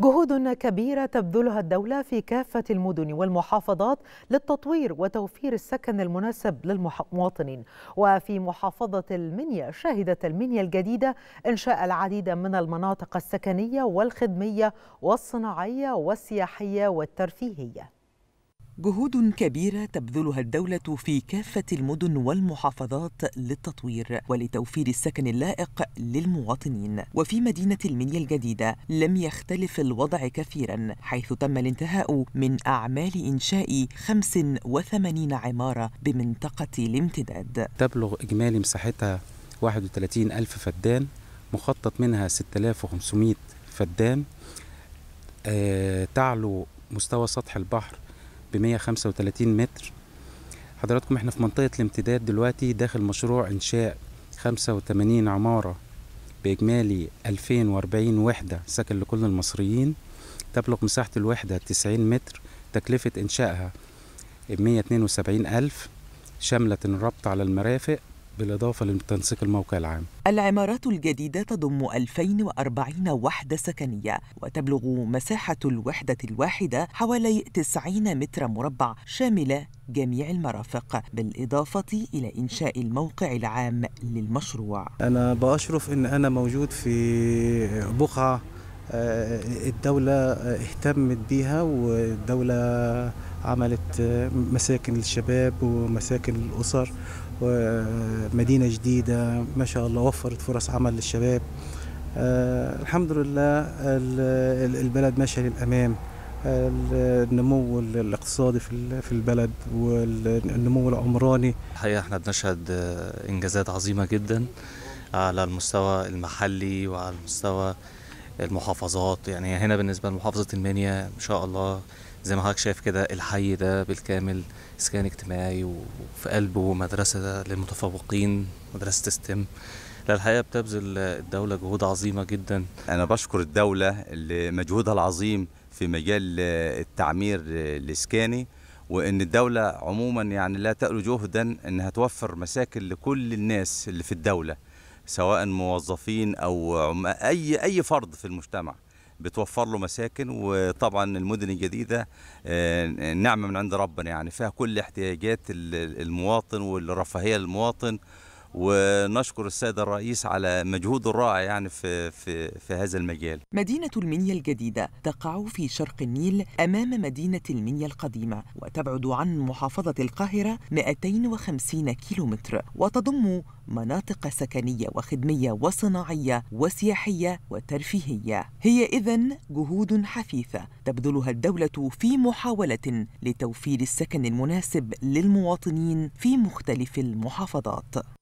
جهود كبيرة تبذلها الدولة في كافة المدن والمحافظات للتطوير وتوفير السكن المناسب للمواطنين وفي محافظة المنيا شهدت المنيا الجديدة إنشاء العديد من المناطق السكنية والخدمية والصناعية والسياحية والترفيهية جهود كبيرة تبذلها الدولة في كافة المدن والمحافظات للتطوير ولتوفير السكن اللائق للمواطنين وفي مدينة المنيا الجديدة لم يختلف الوضع كثيرا حيث تم الانتهاء من أعمال إنشاء 85 عمارة بمنطقة الامتداد تبلغ إجمالي مساحتها 31 ألف فدان مخطط منها 6500 فدان آه، تعلو مستوى سطح البحر ب 135 متر حضراتكم احنا في منطقة الامتداد دلوقتي داخل مشروع انشاء 85 عمارة بإجمالي 2040 وحدة سكن لكل المصريين تبلغ مساحة الوحدة 90 متر تكلفة إنشائها 172 ألف شملة الربط على المرافق بالإضافة لتنسيق الموقع العام العمارات الجديدة تضم 2040 وحدة سكنية وتبلغ مساحة الوحدة الواحدة حوالي 90 متر مربع شاملة جميع المرافق بالإضافة إلى إنشاء الموقع العام للمشروع أنا بأشرف أن أنا موجود في بقعة آه، الدولة اهتمت بيها والدولة عملت مساكن للشباب ومساكن للأسر ومدينة جديدة ما شاء الله وفرت فرص عمل للشباب آه، الحمد لله البلد ماشية للأمام النمو الاقتصادي في البلد والنمو العمراني الحقيقة احنا بنشهد انجازات عظيمة جدا على المستوى المحلي وعلى المستوى المحافظات يعني هنا بالنسبه لمحافظه المنيا ان شاء الله زي ما حضرتك شايف كده الحي ده بالكامل اسكان اجتماعي وفي قلبه مدرسه للمتفوقين مدرسه ستيم لا الحقيقه بتبذل الدوله جهود عظيمه جدا انا بشكر الدوله لمجهودها العظيم في مجال التعمير الاسكاني وان الدوله عموما يعني لا تألو جهدا انها توفر مساكن لكل الناس اللي في الدوله سواء موظفين او عم... اي اي فرد في المجتمع بتوفر له مساكن وطبعا المدن الجديده آه، نعمه من عند ربنا يعني فيها كل احتياجات المواطن والرفاهيه للمواطن ونشكر السيد الرئيس على مجهوده الرائع يعني في في في هذا المجال. مدينة المنيا الجديدة تقع في شرق النيل أمام مدينة المنيا القديمة وتبعد عن محافظة القاهرة 250 كيلومتر وتضم مناطق سكنية وخدمية وصناعية وسياحية وترفيهية. هي إذا جهود حثيثة تبذلها الدولة في محاولة لتوفير السكن المناسب للمواطنين في مختلف المحافظات.